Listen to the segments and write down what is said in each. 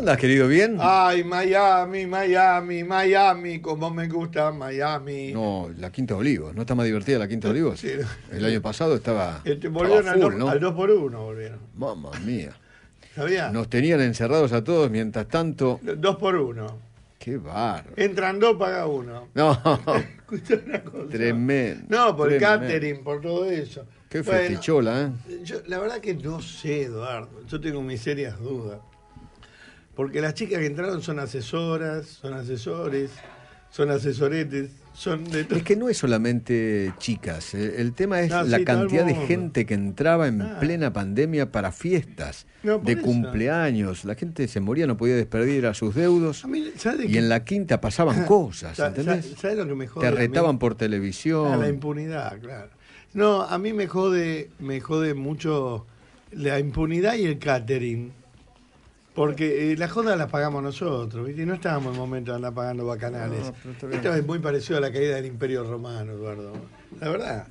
andas, querido? ¿Bien? Ay, Miami, Miami, Miami, como me gusta Miami. No, la Quinta de Olivos, ¿no está más divertida la Quinta de Olivos? Sí. El año pasado estaba. volvieron al, 2 por 1 volvieron. Mamma mía. ¿Sabía? Nos tenían encerrados a todos mientras tanto. 2 por 1 Qué barro. Entran dos, paga uno. No. Escucha una cosa. Tremendo. No, por el catering, por todo eso. Qué festichola, ¿eh? la verdad que no sé, Eduardo. Yo tengo mis serias dudas. Porque las chicas que entraron son asesoras, son asesores, son asesoretes, son de Es que no es solamente chicas, eh. el, tema es la cantidad de gente que entraba en ah. plena pandemia para fiestas, de cumpleaños, la gente se moría, no podía despedir a sus deudos y en la quinta pasaban cosas, ¿entendés? lo que Te retaban por televisión. A ah, la impunidad, claro. No, a mí me jode, me jode mucho la impunidad y el catering. Porque eh, las jodas las pagamos nosotros, ¿viste? No estábamos en el momento de andar pagando bacanales. Esto es muy parecido a la caída del Imperio Romano, Eduardo. La verdad,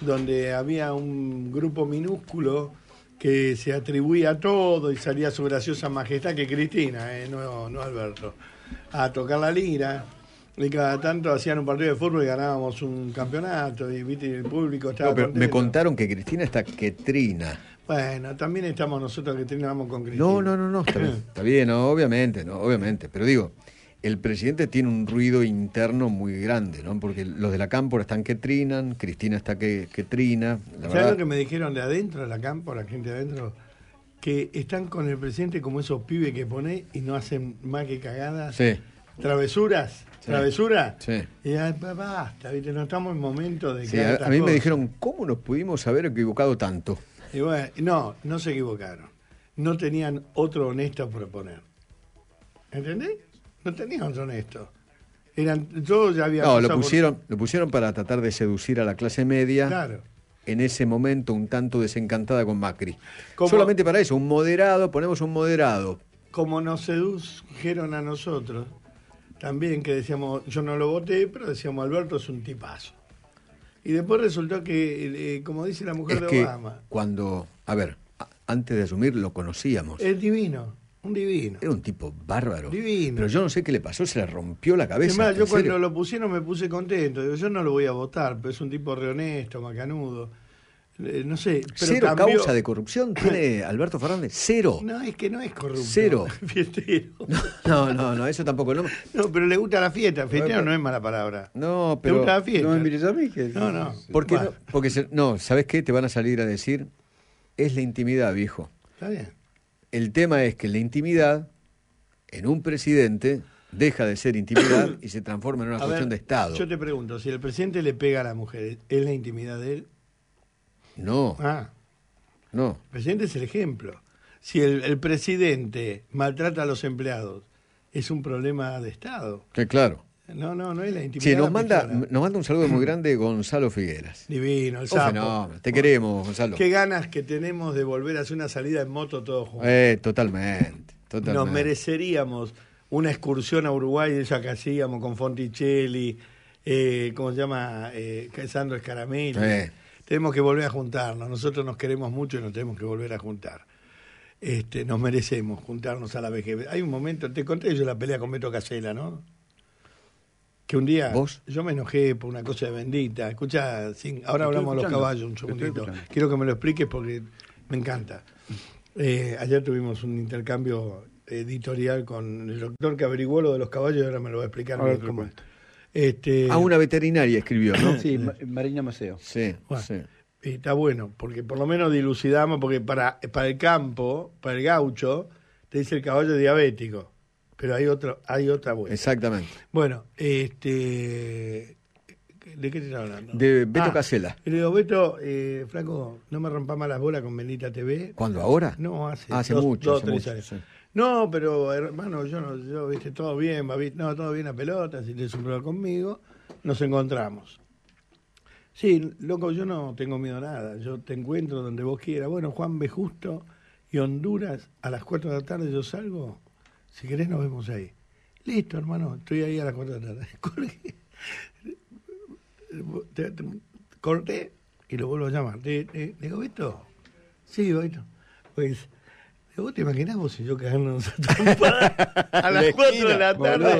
donde había un grupo minúsculo que se atribuía todo y salía su graciosa majestad, que Cristina, eh, no, no Alberto, a tocar la lira. Y cada tanto hacían un partido de fútbol y ganábamos un campeonato y, ¿viste? el público estaba. me contaron que Cristina está que trina. Bueno, también estamos nosotros que trinamos con Cristina. No, no, no, no. Está bien, obviamente, no, obviamente. Pero digo, el presidente tiene un ruido interno muy grande, ¿no? Porque los de la cámpora están que trinan, Cristina está que, que trina. La lo que me dijeron de adentro de la cámpora, gente de adentro? Que están con el presidente como esos pibes que pone y no hacen más que cagadas. travesuras, Travesuras. Sí. Y ya, basta, ¿viste? no estamos en momento de que. Sí, a, mí me dijeron, ¿cómo nos pudimos haber equivocado tanto? no, no se equivocaron. No tenían otro honesto a proponer. ¿Entendés? No tenían otro honesto. Eran, yo ya había no, lo pusieron, lo pusieron para tratar de seducir a la clase media. en ese momento un tanto desencantada con Macri. Solamente para eso, un moderado, ponemos un moderado. Como nos sedujeron a nosotros, también que decíamos, yo no lo voté, pero decíamos, Alberto es un tipazo. Y después resultó que, eh, como dice la mujer de que Obama. Cuando, a ver, antes de asumir lo conocíamos. Es divino. Un divino. Era un tipo bárbaro. Divino. Pero yo no sé qué le pasó, se le rompió la cabeza. Además, yo cuando lo pusieron me puse contento. Digo, yo no lo voy a votar, pero es un tipo rehonesto, macanudo. Eh, no sé. Pero cero causa de corrupción tiene Alberto Fernández. Cero. No, es que no es corrupto. Cero. No, no, no, eso tampoco. No, pero le gusta la fiesta. Fiestero no, es mala palabra. No, pero. Le gusta No me a mí. No, no. Porque, no, ¿sabes qué? Te van a salir a decir. Es la intimidad, viejo. Está bien. El tema es que la intimidad, en un presidente, deja de ser intimidad y se transforma en una cuestión de Estado. Yo te pregunto, si el presidente le pega a la mujer, ¿es la intimidad de él? No. Ah. No. El presidente es el ejemplo. Si el, presidente maltrata a los empleados, es un problema de Estado. Que eh, claro. No, no, no es la intimidad. Sí, nos, manda, nos manda un saludo muy grande Gonzalo Figueras. Divino, el oh, sapo. te queremos, Gonzalo. Qué ganas que tenemos de volver a hacer una salida en moto todos juntos. Eh, totalmente, totalmente. Nos mereceríamos una excursión a Uruguay, esa que hacíamos con Fonticelli, eh, ¿cómo se llama? Eh, Sandro caramelo. Eh tenemos que volver a juntarnos. Nosotros nos queremos mucho y nos tenemos que volver a juntar. Este, nos merecemos juntarnos a la vejez. Hay un momento, te conté yo la pelea con Beto Casela, ¿no? Que un día ¿Vos? yo me enojé por una cosa de bendita. Escucha, ahora hablamos de los caballos un segundito. Quiero que me lo expliques porque me encanta. Eh, ayer tuvimos un intercambio editorial con el doctor que averiguó lo de los caballos y ahora me lo va a explicar. otro es. Este, a una veterinaria escribió, ¿no? sí, Marina Maceo. Sí, está bueno, porque por lo menos dilucidamos, porque para, para el campo, para el gaucho, te dice el caballo diabético, pero hay, otro, hay otra buena Exactamente. Bueno, este... ¿De qué te hablando? De Beto ah, Casela. Le Beto, eh, Franco, no me rompamos las bolas con Bendita TV. ¿Cuándo? ¿Ahora? No, hace, hace mucho. años. No, pero hermano, yo yo, viste, todo bien, no, todo bien a pelota, si te un conmigo, nos encontramos. Sí, loco, yo no tengo miedo a nada, yo te encuentro donde vos quieras. Bueno, Juan ve justo y Honduras, a las 4 de la tarde yo salgo, si querés nos vemos ahí. Listo, hermano, estoy ahí a las 4 de la tarde. corté y lo vuelvo a llamar. ¿Te, digo, ¿Vito? Sí, Vito. Pues ¿Vos te imaginás vos y yo quedarnos a a las 4 de la tarde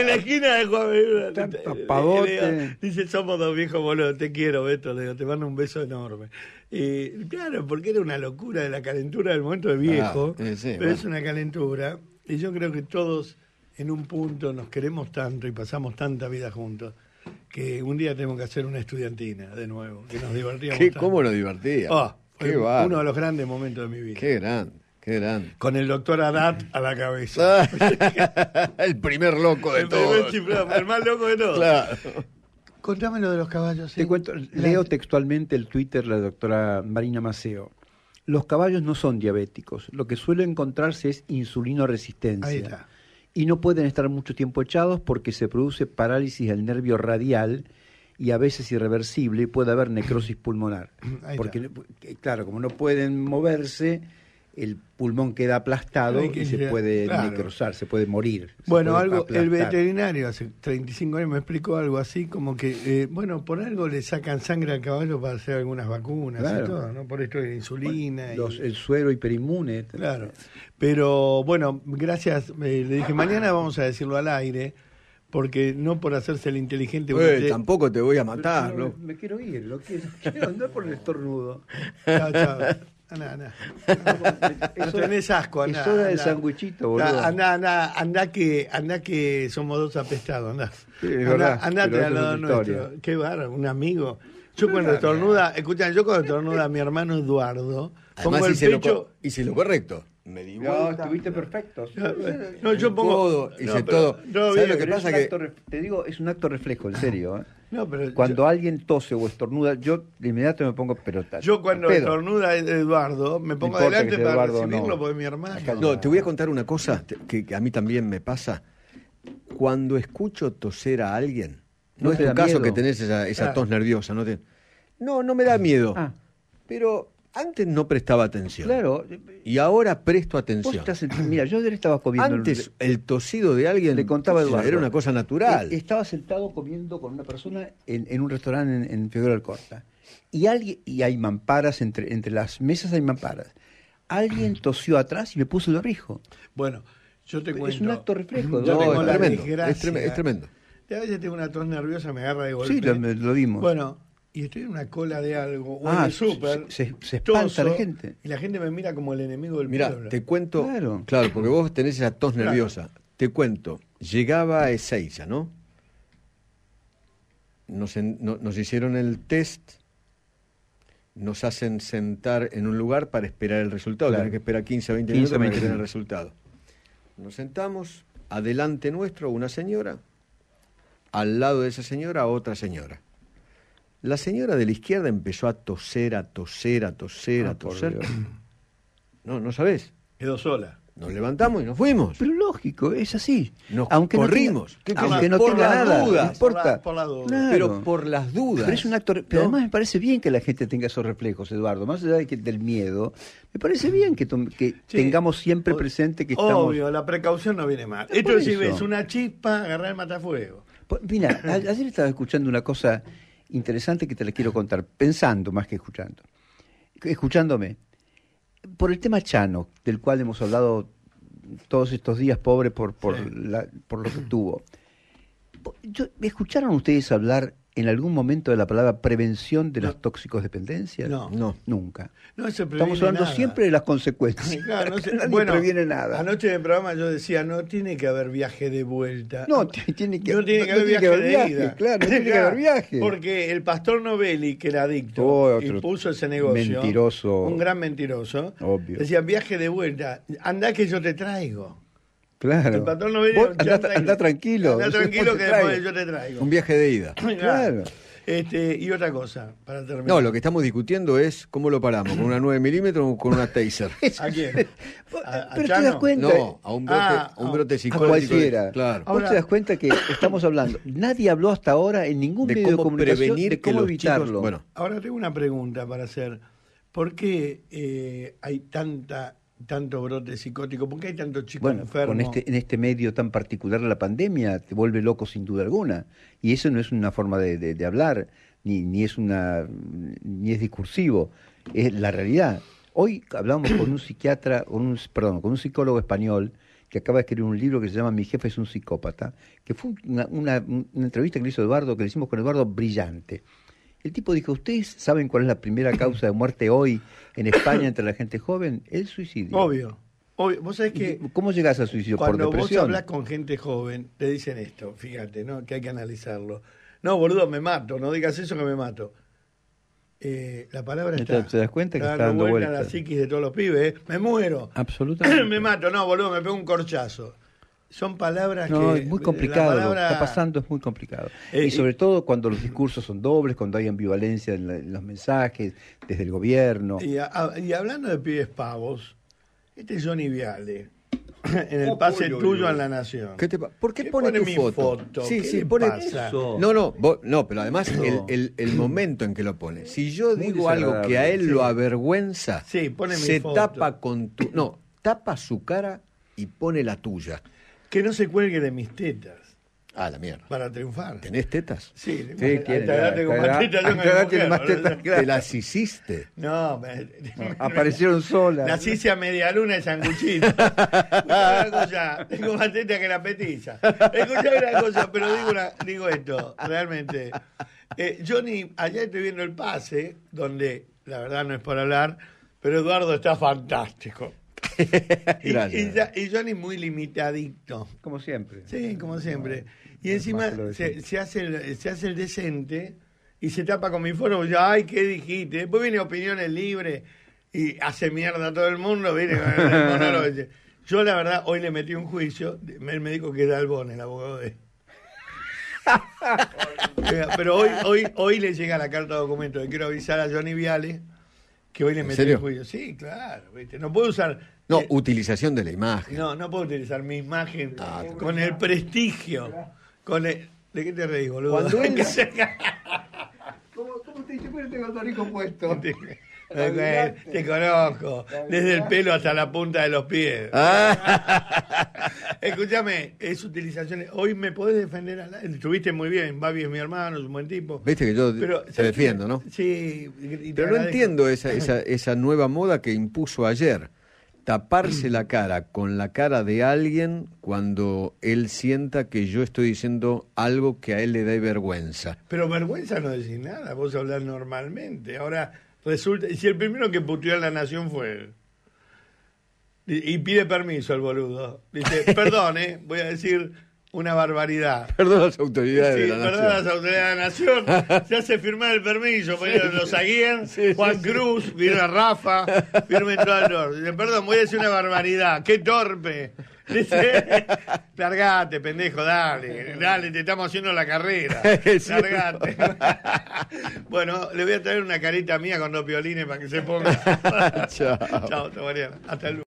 en la esquina de Juan Tapadote. Dice, somos dos viejos bolos te quiero, Beto, te mando un beso enorme. Y claro, porque era una locura de la calentura del momento de viejo, ah, eh, pero es una calentura. Y yo creo que todos en un punto nos queremos tanto y pasamos tanta vida juntos que un día tenemos que hacer una estudiantina de nuevo, que nos divertíamos. ¿Cómo lo divertía? Ah, uno de los grandes momentos de mi vida. Qué grande. Con el doctor Adat a la cabeza. el primer loco de todos. el más loco de todos. Claro. Contame lo de los caballos. ¿eh? leo textualmente el Twitter de la doctora Marina Maceo. Los caballos no son diabéticos. Lo que suele encontrarse es insulino resistencia. Y no pueden estar mucho tiempo echados porque se produce parálisis del nervio radial y a veces irreversible puede haber necrosis pulmonar. porque, eh, claro, como no pueden moverse, el pulmón queda aplastado y se puede necrosar, se puede morir. Bueno, algo, el veterinario hace 35 años me explicó algo así, como que, eh, bueno, por algo le sacan sangre al caballo para hacer algunas vacunas y todo, ¿no? Por esto de la insulina. los, El suero hiperinmune. Claro. Pero bueno, gracias. Eh, le dije, mañana vamos a decirlo al aire porque no por hacerse el inteligente. Uy, eh, Tampoco te voy a matar, Me quiero ir, lo quiero, quiero por el estornudo. Andá, andá. No tenés asco, andá. Es hora del sanguichito, boludo. Andá, andá, andá que, que somos dos apestados, andá. Sí, andate al lado nuestro. Qué barro, un amigo. Yo cuando estornuda, escuchan, yo cuando estornuda a mi hermano Eduardo, Como el pecho. Lo, lo correcto no, estuviste perfecto. No, yo pongo. Todo, hice todo. ¿Sabes lo que pasa? Que... te digo, es un acto reflejo, en ah. serio. ¿eh? No, pero cuando alguien tose o estornuda, yo de inmediato me pongo pelota. Yo cuando estornuda Eduardo, me pongo adelante para recibirlo por mi hermano. No, te voy a contar una cosa que, a mí también me pasa. Cuando escucho toser a alguien, no, es un caso que tenés esa, ah. tos nerviosa, ¿no? No, no me da miedo. Ah. Pero antes no prestaba atención. Claro. Y ahora presto atención. Estás, mira, yo ayer estaba comiendo. Antes el, tosido de alguien le contaba Eduardo. era una cosa natural. E-, estaba sentado comiendo con una persona en, un restaurante en, en Figueroa Alcorta. Y, alguien, y hay mamparas, entre, entre las mesas hay mamparas. Alguien tosió atrás y me puso el abrigo. Bueno, yo te cuento. Es un acto reflejo. Yo es, tremendo, es, tremendo, es tremendo. A veces tengo una tos nerviosa, me agarra de golpe. Sí, lo, lo vimos. Bueno, y estoy en una cola de algo, ah, súper, se, espanta la gente. Y la gente me mira como el enemigo del Mira, te cuento, claro. claro. porque vos tenés esa tos nerviosa. Te cuento, llegaba a Ezeiza, ¿no? Nos, nos hicieron el test, nos hacen sentar en un lugar para esperar el resultado. Tienen que esperar 15 o 20 minutos para tener el resultado. Nos sentamos, adelante nuestro una señora, al lado de esa señora otra señora la señora de la izquierda empezó a toser, a toser, a toser, ah, a toser. No, no sabes. Quedó sola. Nos levantamos y nos fuimos. Pero lógico, es así. Nos aunque corrimos. No ah, aunque no tenga nada, no importa. Por, la, duda. Pero por las dudas. Pero, es un actor, pero además me parece bien que la gente tenga esos reflejos, Eduardo. Más allá que, del miedo, me parece bien que, que tengamos siempre presente que estamos... Obvio, la precaución no viene mal. Esto es, una chispa, agarrar el matafuego. Mira, ayer estaba escuchando una cosa interesante que te la quiero contar, pensando más que escuchando, escuchándome. Por el tema Chano, del cual hemos hablado todos estos días, pobre, por, por, lo que tuvo. ¿Me ¿Escucharon ustedes hablar en algún momento de la palabra prevención de los las tóxicos No. no. Nunca. No Estamos hablando siempre de las consecuencias. Claro, no se, previene nada. Anoche en el programa yo decía, no tiene que haber viaje de vuelta. No, tiene que, no tiene que haber viaje, de ida. Claro, no tiene que haber viaje. Porque el pastor Novelli, que era adicto, oh, impuso ese negocio. Mentiroso. Un gran mentiroso. Decía, viaje de vuelta, anda que yo te traigo. Claro. Está Andá, tranquilo. Andá tranquilo que después yo te traigo. Un viaje de ida. claro. Este, y otra cosa, para terminar. No, lo que estamos discutiendo es cómo lo paramos, con una 9 milímetros o con una taser. ¿A quién? ¿A, Pero te das cuenta. No, a un brote, ah, a cualquiera. Claro. Ahora, te das cuenta que estamos hablando. Nadie habló hasta ahora en ningún de medio cómo de comunicación prevenir de cómo evitarlo. bueno. Ahora tengo una pregunta para hacer. ¿Por qué eh, hay tanta tanto brote psicótico? ¿Por qué hay tanto chico bueno, este, en este medio tan particular de la pandemia te vuelve loco sin duda alguna. Y eso no es una forma de, hablar, ni, es una, ni es discursivo. Es la realidad. Hoy hablamos con un psiquiatra, con un, perdón, con un psicólogo español que acaba de escribir un libro que se llama Mi jefe es un psicópata, que fue una, entrevista que le hizo Eduardo, que le hicimos con Eduardo brillante. El tipo dijo, ¿ustedes saben cuál es la primera causa de muerte hoy en España entre la gente joven? El suicidio. Obvio. obvio. que ¿Cómo llegás al suicidio? Cuando Por depresión. vos hablas con gente joven, te dicen esto, fíjate, ¿no? que hay que analizarlo. No, boludo, me mato, no digas eso que me mato. Eh, la palabra está. ¿Te das cuenta que está, dando vuelta la psiquis de todos los pibes? ¿eh? Me muero. Absolutamente. me mato, no, boludo, me pego un corchazo son palabras no, que... es muy complicado, lo que está pasando es muy complicado. Eh, y sobre todo cuando los discursos son dobles, cuando hay ambivalencia en, los mensajes, desde el gobierno. Y, hablando de pibes pavos, este es Johnny Viale, en el pase tuyo a la nación. ¿Qué te ¿Por por qué pone, tu foto? pone Eso. No, no, no, pero además el, momento en que lo pone. Si yo digo algo que a él lo avergüenza, se tapa con tu... No, tapa su cara y pone la tuya que no se cuelgue de mis tetas. Ah, la mierda. Para triunfar. ¿Tenés tetas? Sí, sí más Te las hiciste. No, me, aparecieron solas. Las hice a media luna de sanguchito. tengo más tetas que la petiza. Escuchá una cosa, pero digo, una, digo esto, realmente. Eh, Johnny, allá estoy viendo el pase, donde la verdad no es por hablar, pero Eduardo está fantástico. Y, Johnny muy limitadito Como siempre. Sí, como siempre. y encima se, hace el, se hace el decente y se tapa con mi foro. Yo, ay, ¿qué dijiste? Después viene opiniones libres y hace mierda a todo el mundo. Yo, la verdad, hoy le metí un juicio. El me dijo que era Albón, el abogado de. Pero hoy, hoy, hoy le llega la carta de documento. Le quiero avisar a Johnny Viale que hoy le metí el juicio. Sí, claro, ¿viste? No puedo usar. No, eh, utilización de la imagen. No, no puedo utilizar mi imagen ah, con el prestigio. Con ¿De qué te reís, boludo? Cuando él... ¿Cómo, ¿Cómo, te dice? Pero tengo el puesto. Te conozco. Desde el pelo hasta la punta de los pies. Ah. Escúchame, es utilización... Hoy me podés defender. Estuviste muy bien. Babi es mi hermano, es un buen tipo. Viste que yo te defiendo, ¿no? Sí. Pero no entiendo esa, nueva moda que impuso ayer. Taparse la cara con la cara de alguien cuando él sienta que yo estoy diciendo algo que a él le da vergüenza. Pero vergüenza no decir nada, vos hablar normalmente. Ahora Resulta, si el primero que puteó a la nación fue él. Y pide permiso al boludo. Dice, perdón, ¿eh? voy a decir una barbaridad. Perdón a las autoridades de la perdón a las autoridades de la nación. Se hace firmar el permiso, los Aguien, Juan Cruz, viene Rafa, firmen todo el orden. Dice, perdón, voy a decir una barbaridad. ¡Qué torpe! Dice, largate, pendejo, dale, dale, te estamos haciendo la carrera. Largate. bueno, le voy a traer una carita mía con dos violines para que se ponga. Chao. Chao, Hasta luego.